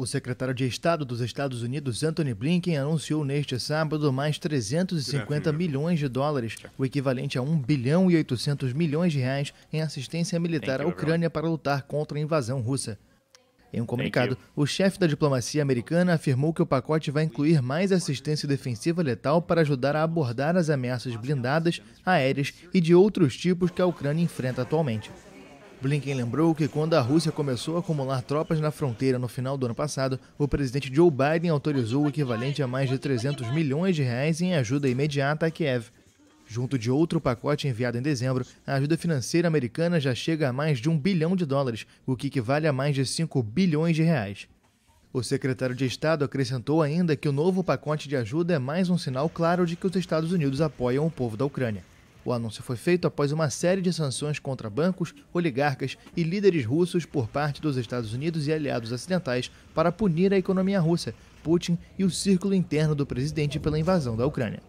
O secretário de Estado dos Estados Unidos, Anthony Blinken, anunciou neste sábado mais 350 é, milhões de dólares, o equivalente a 1 bilhão e 800 milhões de reais em assistência militar à Ucrânia para lutar contra a invasão russa. Em um comunicado, o chefe da diplomacia americana afirmou que o pacote vai incluir mais assistência defensiva letal para ajudar a abordar as ameaças blindadas, aéreas e de outros tipos que a Ucrânia enfrenta atualmente. Blinken lembrou que quando a Rússia começou a acumular tropas na fronteira no final do ano passado, o presidente Joe Biden autorizou o equivalente a mais de 300 milhões de reais em ajuda imediata a Kiev. Junto de outro pacote enviado em dezembro, a ajuda financeira americana já chega a mais de um bilhão de dólares, o que equivale a mais de 5 bilhões de reais. O secretário de Estado acrescentou ainda que o novo pacote de ajuda é mais um sinal claro de que os Estados Unidos apoiam o povo da Ucrânia. O anúncio foi feito após uma série de sanções contra bancos, oligarcas e líderes russos por parte dos Estados Unidos e aliados ocidentais para punir a economia russa, Putin e o círculo interno do presidente pela invasão da Ucrânia.